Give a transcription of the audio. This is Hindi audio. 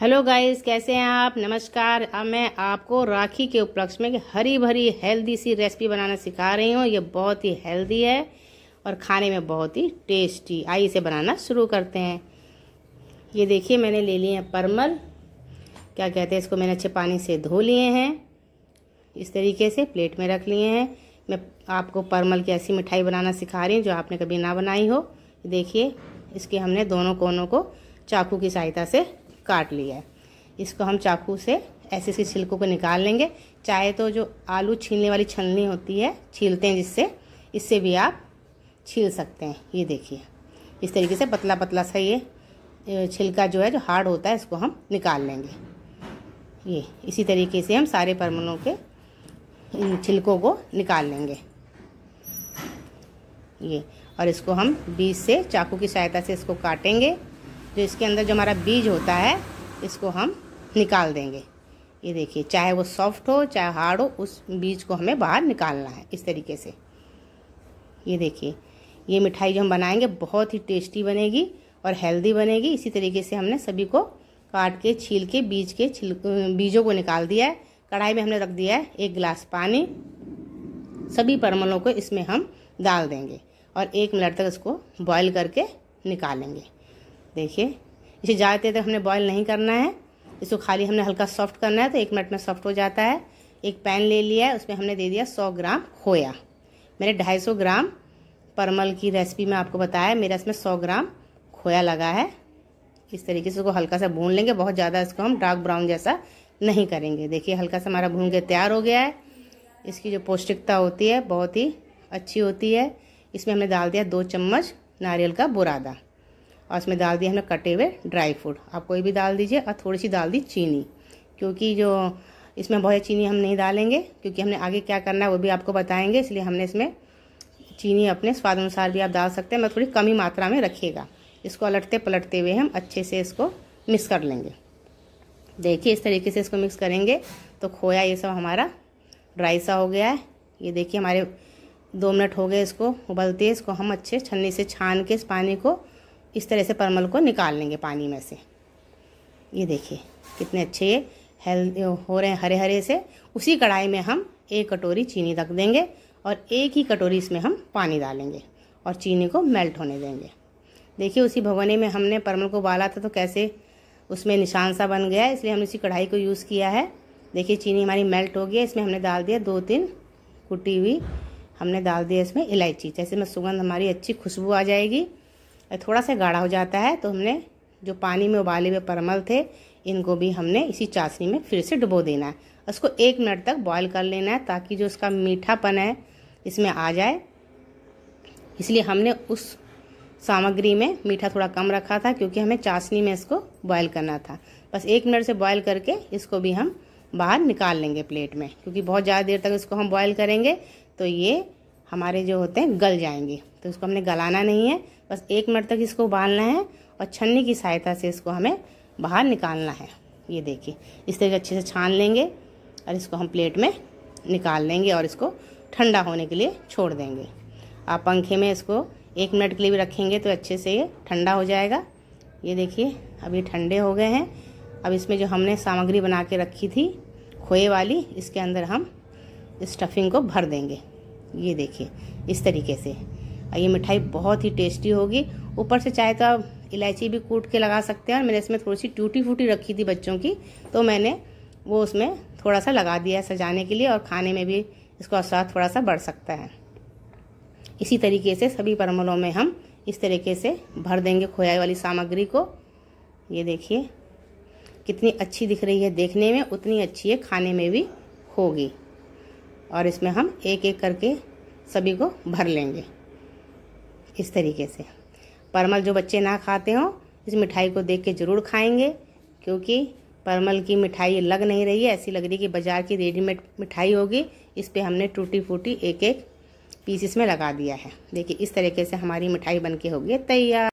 हेलो गाइस कैसे हैं आप नमस्कार अब मैं आपको राखी के उपलक्ष्य में हरी भरी हेल्दी सी रेसिपी बनाना सिखा रही हूँ ये बहुत ही हेल्दी है और खाने में बहुत ही टेस्टी आइए इसे बनाना शुरू करते हैं ये देखिए मैंने ले लिए हैं परमल क्या कहते हैं इसको मैंने अच्छे पानी से धो लिए हैं इस तरीके से प्लेट में रख लिए हैं मैं आपको परमल की ऐसी मिठाई बनाना सिखा रही हूँ जो आपने कभी ना बनाई हो देखिए इसके हमने दोनों कोनों को चाकू की सहायता से काट लिया है इसको हम चाकू से ऐसे ऐसे छिलकों को निकाल लेंगे चाहे तो जो आलू छीलने वाली छलनी होती है छीलते हैं जिससे इससे भी आप छील सकते हैं ये देखिए इस तरीके से पतला पतला सा ये छिलका जो है जो हार्ड होता है इसको हम निकाल लेंगे ये इसी तरीके से हम सारे परमाणुओं के इन छिलकों को निकाल लेंगे ये और इसको हम बीज से चाकू की सहायता से इसको काटेंगे जो तो इसके अंदर जो हमारा बीज होता है इसको हम निकाल देंगे ये देखिए चाहे वो सॉफ्ट हो चाहे हार्ड हो उस बीज को हमें बाहर निकालना है इस तरीके से ये देखिए ये मिठाई जो हम बनाएंगे बहुत ही टेस्टी बनेगी और हेल्दी बनेगी इसी तरीके से हमने सभी को काट के छील के बीज के छिल बीजों को निकाल दिया है कढ़ाई में हमने रख दिया है एक गिलास पानी सभी परमलों को इसमें हम डाल देंगे और एक मिनट तक इसको बॉईल करके निकालेंगे देखिए इसे ज़्यादा देर तक हमने बॉयल नहीं करना है इसको खाली हमने हल्का सॉफ्ट करना है तो एक मिनट में सॉफ्ट हो जाता है एक पैन ले लिया है उसमें हमने दे दिया सौ ग्राम खोया मैंने ढाई सौ ग्राम परमल की रेसिपी में आपको बताया मेरा इसमें सौ ग्राम खोया लगा है इस तरीके से उसको हल्का सा भून लेंगे बहुत ज़्यादा इसको हम डार्क ब्राउन जैसा नहीं करेंगे देखिए हल्का सा हमारा भून के तैयार हो गया है इसकी जो पौष्टिकता होती है बहुत ही अच्छी होती है इसमें हमने डाल दिया दो चम्मच नारियल का बुरादा और इसमें डाल दिया हमने कटे हुए ड्राई फ्रूट आप कोई भी डाल दीजिए और थोड़ी सी डाल दी चीनी क्योंकि जो इसमें बहुत चीनी हम नहीं डालेंगे क्योंकि हमने आगे क्या करना है वो भी आपको बताएंगे इसलिए हमने इसमें चीनी अपने स्वाद अनुसार भी आप डाल सकते हैं मैं मतलब थोड़ी कमी मात्रा में रखिएगा इसको अलटते पलटते हुए हम अच्छे से इसको मिक्स कर लेंगे देखिए इस तरीके से इसको मिक्स करेंगे तो खोया ये सब हमारा ड्राई सा हो गया है ये देखिए हमारे दो मिनट हो गए इसको उबलते इसको हम अच्छे छन्नी से छान के इस पानी को इस तरह से परमल को निकाल लेंगे पानी में से ये देखिए कितने अच्छे ये हेल्दी हो रहे हैं हरे हरे से उसी कढ़ाई में हम एक कटोरी चीनी रख देंगे और एक ही कटोरी इसमें हम पानी डालेंगे और चीनी को मेल्ट होने देंगे देखिए उसी भगवने में हमने परमल को उबाला था तो कैसे उसमें निशान सा बन गया इसलिए हमने उसी कढ़ाई को यूज़ किया है देखिए चीनी हमारी मेल्ट हो गई है इसमें हमने डाल दिया दो तीन कुटी हुई हमने डाल दिया इसमें इलायची जैसे में सुगंध हमारी अच्छी खुशबू आ जाएगी थोड़ा सा गाढ़ा हो जाता है तो हमने जो पानी में उबाले हुए परमल थे इनको भी हमने इसी चाशनी में फिर से डुबो देना है उसको एक मिनट तक बॉईल कर लेना है ताकि जो उसका मीठापन है इसमें आ जाए इसलिए हमने उस सामग्री में मीठा थोड़ा कम रखा था क्योंकि हमें चाशनी में इसको बॉयल करना था बस एक मिनट से बॉईल करके इसको भी हम बाहर निकाल लेंगे प्लेट में क्योंकि बहुत ज़्यादा देर तक इसको हम बॉयल करेंगे तो ये हमारे जो होते हैं गल जाएंगे तो इसको हमने गलाना नहीं है बस एक मिनट तक इसको उबालना है और छन्नी की सहायता से इसको हमें बाहर निकालना है ये देखिए इस तरीके अच्छे से छान लेंगे और इसको हम प्लेट में निकाल लेंगे और इसको ठंडा होने के लिए छोड़ देंगे आप पंखे में इसको एक मिनट के लिए भी रखेंगे तो अच्छे से ये ठंडा हो जाएगा ये देखिए अब ये ठंडे हो गए हैं अब इसमें जो हमने सामग्री बना के रखी थी खोए वाली इसके अंदर हम स्टफिंग को भर देंगे ये देखिए इस तरीके से और ये मिठाई बहुत ही टेस्टी होगी ऊपर से चाहे तो आप इलायची भी कूट के लगा सकते हैं और मैंने इसमें थोड़ी सी टूटी फूटी रखी थी बच्चों की तो मैंने वो उसमें थोड़ा सा लगा दिया है सजाने के लिए और खाने में भी इसका स्वाद थोड़ा सा बढ़ सकता है इसी तरीके से सभी परमलों में हम इस तरीके से भर देंगे खोया वाली सामग्री को ये देखिए कितनी अच्छी दिख रही है देखने में उतनी अच्छी है खाने में भी होगी और इसमें हम एक एक करके सभी को भर लेंगे इस तरीके से परमल जो बच्चे ना खाते हों इस मिठाई को देख के ज़रूर खाएंगे क्योंकि परमल की मिठाई लग नहीं रही है ऐसी लग रही कि बाज़ार की रेडीमेड मिठाई होगी इस पर हमने टूटी फूटी एक एक पीस इसमें लगा दिया है देखिए इस तरीके से हमारी मिठाई बन के होगी तैयार